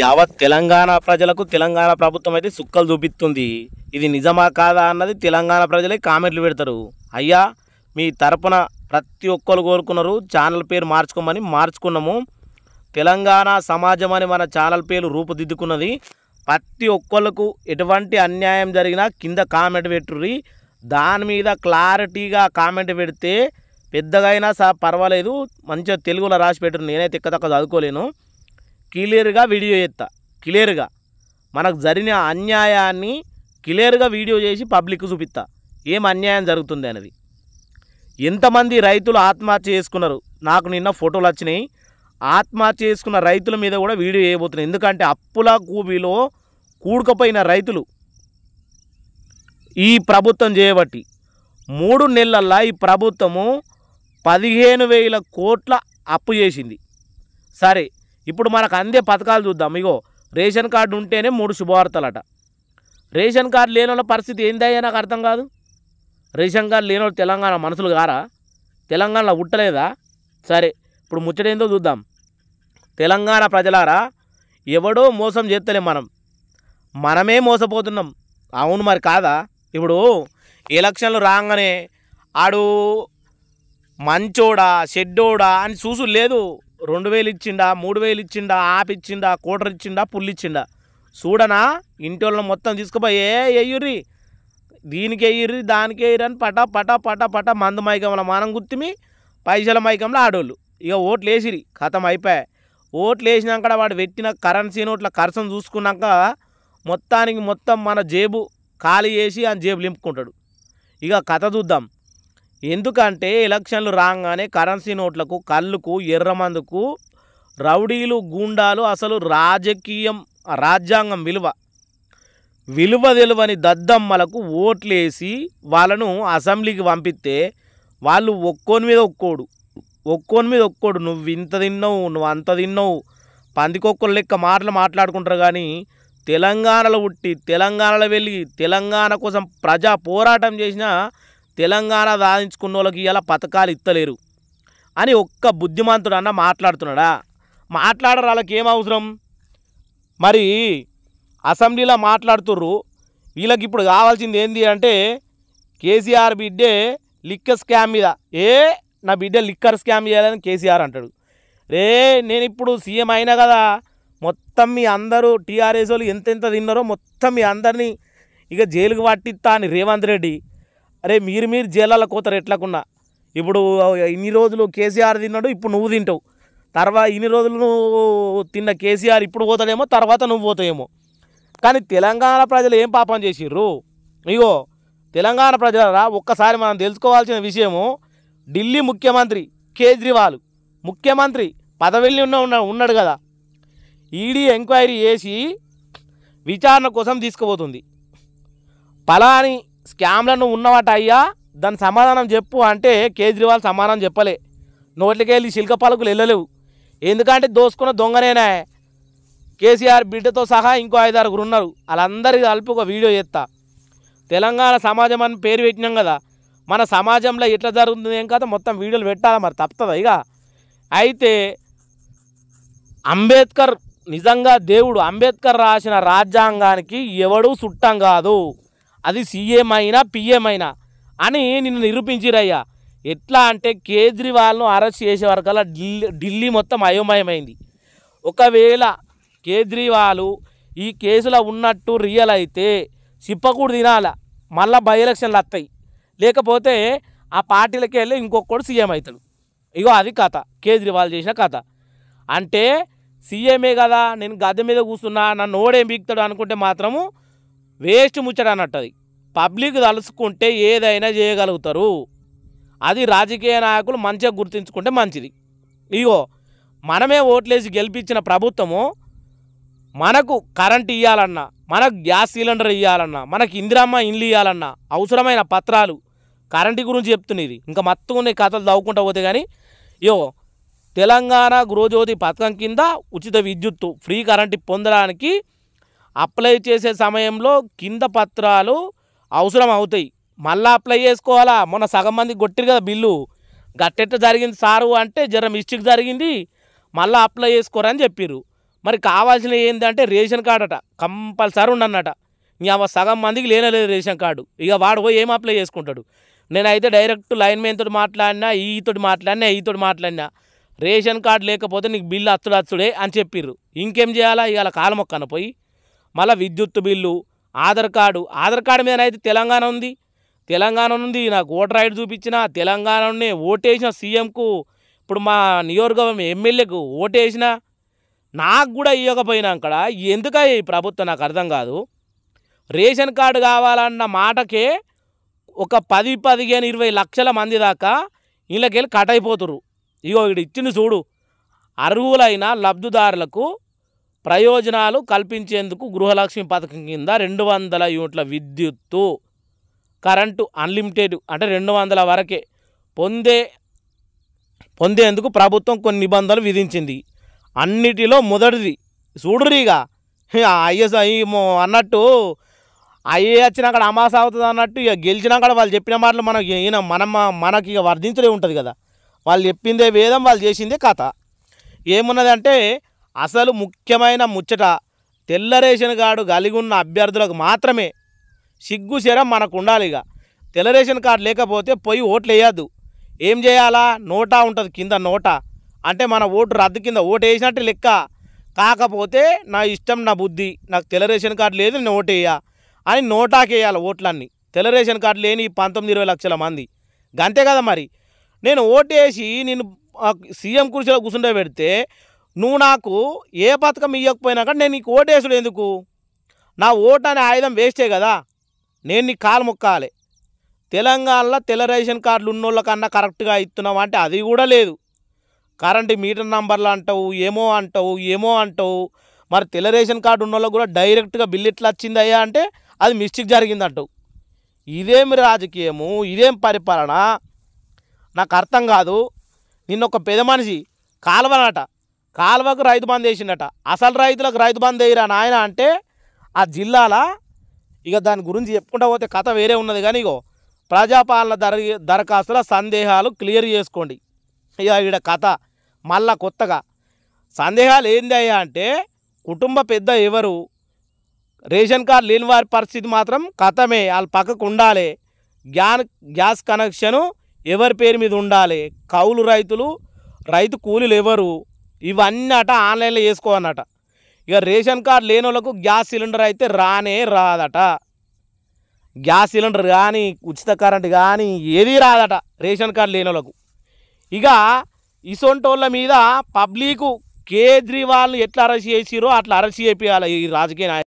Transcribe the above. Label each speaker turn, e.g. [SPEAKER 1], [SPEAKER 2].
[SPEAKER 1] యావత్ తెలంగాణ ప్రజలకు తెలంగాణ ప్రభుత్వం అయితే సుక్కలు చూపిస్తుంది ఇది నిజమా కాదా అన్నది తెలంగాణ ప్రజలే కామెంట్లు పెడతారు అయ్యా మీ తరపున ప్రతి ఒక్కరు కోరుకున్నారు ఛానల్ పేరు మార్చుకోమని మార్చుకున్నాము తెలంగాణ సమాజం అని మన ఛానల్ పేరు రూపుదిద్దుకున్నది ప్రతి ఒక్కళ్ళకు ఎటువంటి అన్యాయం జరిగినా కింద కామెంట్ పెట్టుర్రి దాని మీద క్లారిటీగా కామెంట్ పెడితే పెద్దగా అయినా సా పర్వాలేదు మంచిగా తెలుగులో రాసి పెట్టరు నేనైతే ఎక్కదక్క చదువుకోలేను క్లియర్గా వీడియో చేస్తా క్లియర్గా మనకు జరిగిన అన్యాయాన్ని క్లియర్గా వీడియో చేసి పబ్లిక్ చూపిస్తా ఏం అన్యాయం జరుగుతుంది అనేది ఎంతమంది రైతులు ఆత్మహత్య చేసుకున్నారు నాకు నిన్న ఫోటోలు వచ్చినాయి ఆత్మహత్య చేసుకున్న రైతుల మీద కూడా వీడియో చేయబోతున్నాయి ఎందుకంటే అప్పుల కూబీలో కూడుకపోయిన రైతులు ఈ ప్రభుత్వం చేయబట్టి మూడు నెలల్లో ఈ ప్రభుత్వము పదిహేను వేల కోట్ల అప్పు చేసింది సరే ఇప్పుడు మనకు అందే పథకాలు చూద్దాం ఇగో రేషన్ కార్డు ఉంటేనే మూడు శుభవార్తలట రేషన్ కార్డు లేని వాళ్ళ పరిస్థితి ఏందయ్యా నాకు అర్థం కాదు రేషన్ కార్డు లేని తెలంగాణ మనసులు కారా తెలంగాణలో ఉట్టలేదా సరే ఇప్పుడు ముచ్చటేందో చూద్దాం తెలంగాణ ప్రజలారా ఎవడో మోసం చేస్తలే మనం మనమే మోసపోతున్నాం అవును మరి కాదా ఇప్పుడు ఎలక్షన్లు రాగానే ఆడు మంచోడా షెడ్డోడా అని చూసు లేదు రెండు వేలు ఇచ్చిండా మూడు వేలు ఇచ్చిండా ఆప్ ఇచ్చిండా కోటర్ ఇచ్చిండా పుల్లి ఇచ్చిండా చూడనా ఇంటి వాళ్ళని మొత్తం తీసుకుపోయి ఏ ఎయ్యుర్రి దీనికి ఎయ్యుర్రి దానికి ఎయ్యరు అని పటా పటా పటా పటా మందు మైకంలో మనం గుర్తిమి పైసల మైకంలో ఆడోళ్ళు ఇక ఓట్లు వేసిరి కథం అయిపోయాయి ఓట్లు వేసినాక వాడు పెట్టిన కరెన్సీ నోట్ల కరసం చూసుకున్నాక మొత్తానికి మొత్తం మన జేబు ఖాళీ చేసి ఆ జేబు నింపుకుంటాడు ఇక కథ చూద్దాం ఎందుకంటే ఎలక్షన్లు రాగానే కరెన్సీ నోట్లకు కళ్ళుకు ఎర్రమందుకు రౌడీలు గూండాలు అసలు రాజకీయం రాజ్యాంగం విలువ విలువ తెలువని దద్దమ్మలకు ఓట్లేసి వాళ్ళను అసెంబ్లీకి పంపిస్తే వాళ్ళు ఒక్కోని మీద ఒక్కోడు ఒక్కోని మీద ఒక్కోడు నువ్వు ఇంత తిన్నావు నువ్వు అంత తిన్నావు పందికొక్కలు లెక్క మాటలు మాట్లాడుకుంటారు కానీ తెలంగాణలో పుట్టి తెలంగాణలో వెళ్ళి తెలంగాణ కోసం ప్రజా పోరాటం చేసినా తెలంగాణ సాధించుకున్న వాళ్ళకి ఇలా పథకాలు ఇస్తలేరు అని ఒక్క బుద్ధిమంతుడు అన్న మాట్లాడుతున్నాడా మాట్లాడరు వాళ్ళకి ఏం అవసరం మరి అసెంబ్లీలో మాట్లాడుతుర్రు వీళ్ళకి ఇప్పుడు కావాల్సింది ఏంది అంటే కేసీఆర్ బిడ్డే లిక్కర్ స్కామ్ మీద ఏ నా బిడ్డ లిక్కర్ స్కామ్ చేయాలని కేసీఆర్ అంటాడు రే నేను ఇప్పుడు సీఎం అయినా కదా మొత్తం మీ అందరూ టీఆర్ఎస్ వాళ్ళు ఎంతెంత తిన్నారో మొత్తం మీ అందరినీ ఇక జైలుకు పట్టిస్తా అని రేవంత్ రెడ్డి అరే మీరు మీరు జీలాల కోతరు ఎట్లాకున్నా ఇప్పుడు ఇన్ని రోజులు కేసీఆర్ తిన్నాడు ఇప్పుడు నువ్వు తింటావు తర్వాత ఇన్ని రోజులు నువ్వు తిన్న కేసీఆర్ ఇప్పుడు పోతాడేమో తర్వాత నువ్వు పోతాయేమో కానీ తెలంగాణ ప్రజలు ఏం పాపం చేసిర్రు ఇగో తెలంగాణ ప్రజలరా ఒక్కసారి మనం తెలుసుకోవాల్సిన విషయము ఢిల్లీ ముఖ్యమంత్రి కేజ్రీవాల్ ముఖ్యమంత్రి పదవిల్ని ఉన్న ఉన్నాడు కదా ఈడీ ఎంక్వైరీ చేసి విచారణ కోసం తీసుకుపోతుంది పలాని స్కామ్లను ఉన్నవాట అయ్యా దాని సమాధానం చెప్పు అంటే కేజ్రీవాల్ సమాధానం చెప్పలే నోట్లకెళ్ళి శిల్క పాలకులు వెళ్ళలేవు ఎందుకంటే దోసుకున్న దొంగనేనే కేసీఆర్ బిడ్డతో సహా ఇంకో ఐదారుగురు ఉన్నారు వాళ్ళందరికీ కలిపి ఒక వీడియో చేస్తా తెలంగాణ సమాజం అని పేరు పెట్టినాం కదా మన సమాజంలో ఎట్లా జరుగుతుంది ఏం కదా మొత్తం వీడియోలు పెట్టాలి మరి తప్పుతుంది ఇక అయితే అంబేద్కర్ నిజంగా దేవుడు అంబేద్కర్ రాసిన రాజ్యాంగానికి ఎవడూ చుట్టం కాదు అది సీఎం అయినా పిఎం అయినా అని నిన్ను నిరూపించిరయ్యా ఎట్లా అంటే కేజ్రీవాల్ను అరెస్ట్ చేసే వరకల్లా ఢిల్లీ ఢిల్లీ మొత్తం అయోమయమైంది ఒకవేళ కేజ్రీవాల్ ఈ కేసులో ఉన్నట్టు రియల్ అయితే చిప్పకూడు తినాల మళ్ళా బై ఎలక్షన్లు వస్తాయి లేకపోతే ఆ పార్టీలకి వెళ్ళి ఇంకొకడు సీఎం అవుతాడు ఇగో అది కథ కేజ్రీవాల్ చేసిన కథ అంటే సీఎమే కదా నేను గద్దె మీద కూర్చున్నా నన్ను ఓడేం బీక్తాడు అనుకుంటే మాత్రము వేస్ట్ ముచ్చట అన్నట్టు అది పబ్లిక్ తలుసుకుంటే ఏదైనా చేయగలుగుతారు అది రాజకీయ నాయకులు మంచిగా గుర్తించుకుంటే మంచిది ఇగో మనమే ఓట్లేసి గెలిపించిన ప్రభుత్వము మనకు కరెంట్ ఇవ్వాలన్నా మనకు గ్యాస్ సిలిండర్ ఇవ్వాలన్నా మనకు ఇందిరమ్మ ఇండ్లు ఇవ్వాలన్నా అవసరమైన పత్రాలు కరెంటు గురించి చెప్తున్నది ఇంకా మత్తుగా కథలు దావుకుంటా పోతే కానీ ఇగో తెలంగాణ గృహజ్యోతి పథకం కింద ఉచిత విద్యుత్తు ఫ్రీ కరెంటు పొందడానికి అప్లై చేసే సమయంలో కింద పత్రాలు అవసరం అవుతాయి మళ్ళీ అప్లై చేసుకోవాలా మొన్న సగం మంది కొట్టిరు కదా బిల్లు గట్టెట్ట జరిగింది సారు అంటే జర మిస్టేక్ జరిగింది మళ్ళీ అప్లై చేసుకోరని చెప్పిర్రు మరి కావాల్సినవి ఏంటంటే రేషన్ కార్డు అట కంపల్సరీ ఉండన్నట నీ అవ సగం మందికి లేనలేదు రేషన్ కార్డు ఇక వాడు పోయి ఏం అప్లై చేసుకుంటాడు నేనైతే డైరెక్ట్ లైన్ మ్యాన్తో మాట్లాడినా ఈతోటి మాట్లాడినా ఈతోటి మాట్లాడినా రేషన్ కార్డు లేకపోతే నీకు బిల్లు అచ్చుడు అచ్చుడే అని చెప్పిర్రు ఇంకేం చేయాలా ఇవాళ కాలమొక్కన పోయి మళ్ళీ విద్యుత్ bill Aadhaar card Aadhaar card మీదనైతే తెలంగాణ ఉంది తెలంగాణ నుండి నాకు ఓటర్ ఐడి చూపించిన తెలంగాణనే ఓటేసిన సీఎంకు ఇప్పుడు మా నియోజకవర్గం ఎమ్మెల్యేకు ఓటేసిన నాకు కూడా ఇవ్వకపోయినా అక్కడ ఎందుక ఈ ప్రభుత్వం నాకు అర్థం కాదు రేషన్ కార్డు కావాలన్న మాటకే ఒక పది పదిహేను ఇరవై లక్షల మంది దాకా ఇళ్ళకెళ్ళి కట్ అయిపోతురు ఇగో ఇక్కడ ఇచ్చింది చూడు అర్హులైన లబ్ధిదారులకు ప్రయోజనాలు కల్పించేందుకు గృహలక్ష్మి పథకం కింద రెండు వందల యూనిట్ల విద్యుత్తు కరెంటు అన్లిమిటెడ్ అంటే రెండు వందల వరకే పొందే పొందేందుకు ప్రభుత్వం కొన్ని నిబంధనలు విధించింది అన్నిటిలో మొదటిది చూడరిగా ఐఎస్ అన్నట్టు అయ్యే అక్కడ అమాస అవుతుంది అన్నట్టు ఇక గెలిచినాక వాళ్ళు చెప్పిన మాటలు మనకి ఈయన మనం మనకి ఇక వర్ధించలే ఉంటుంది కదా వాళ్ళు చెప్పిందే వేదం వాళ్ళు చేసిందే కథ ఏమున్నదంటే అసలు ముఖ్యమైన ముచ్చట తెల్ల రేషన్ కార్డు కలిగి ఉన్న అభ్యర్థులకు మాత్రమే సిగ్గు శరం మనకు ఉండాలి ఇక తెల్ల రేషన్ కార్డు లేకపోతే పోయి ఓట్లు వేయద్దు ఏం చేయాలా నోటా ఉంటుంది కింద నోటా అంటే మన ఓటు రద్దు కింద ఓటు వేసినట్టు లెక్క కాకపోతే నా ఇష్టం నా బుద్ధి నాకు తెల్ల రేషన్ కార్డు లేదు నేను ఓటు వేయా అని వేయాలి ఓట్లన్నీ తెల్ల రేషన్ కార్డు లేని పంతొమ్మిది ఇరవై లక్షల మంది గంతే కదా మరి నేను ఓటు వేసి నేను సీఎం కుర్చీలో కూర్చుండే పెడితే నువ్వు నాకు ఏ పథకం ఇవ్వకపోయినా కానీ నేను నీకు ఓటేసుడు ఎందుకు నా ఓటు అనే ఆయుధం వేస్టే కదా నేను నీకు కాలు మొక్కాలి తెలంగాణలో తెల రేషన్ కార్డులు ఉన్నోళ్ళ కన్నా కరెక్ట్గా ఇస్తున్నావు అంటే అది కూడా లేదు కరెంటు మీటర్ నంబర్లు అంటావు ఏమో అంటావు ఏమో అంటావు మరి తెల్ల రేషన్ కార్డు ఉన్నోళ్ళకి కూడా డైరెక్ట్గా బిల్లు ఎట్లా వచ్చిందయ్యా అంటే అది మిస్టేక్ జరిగిందంటావు ఇదేమి రాజకీయము ఇదేం పరిపాలన నాకు అర్థం కాదు నిన్న ఒక పెద్ద మనిషి కాలువనట కాల్వకు రైతు బంద్ వేసిండట అసలు రైతులకు రైతు బంద్ వేయరా నాయన అంటే ఆ జిల్లాల ఇక దాని గురించి చెప్పుకుంటా పోతే కథ వేరే ఉన్నది కానీ ఇగో ప్రజాపాలన దర దరఖాస్తుల సందేహాలు క్లియర్ చేసుకోండి ఇక ఇక్కడ కథ మళ్ళా కొత్తగా సందేహాలు ఏంది అయ్యా అంటే కుటుంబ పెద్ద ఎవరు రేషన్ కార్డు లేని వారి పరిస్థితి మాత్రం కథమే వాళ్ళు పక్కకు ఉండాలి గ్యాన్ గ్యాస్ కనెక్షను ఎవరి పేరు మీద ఉండాలి కౌలు రైతులు రైతు కూలీలు ఎవరు ఇవన్నీ అట ఆన్లైన్లో వేసుకోవన్నట ఇక రేషన్ కార్డు లేని వాళ్ళకు గ్యాస్ సిలిండర్ అయితే రానే రాదట గ్యాస్ సిలిండర్ కానీ ఉచిత కరెంట్ కానీ ఏది రాదట రేషన్ కార్డు లేని వాళ్ళకు ఇక ఇసొంటోళ్ళ మీద పబ్లిక్ కేజ్రీవాల్ని ఎట్లా అరెస్ట్ చేసిరో అట్లా అరెస్ట్ చేయాలి ఈ రాజకీయ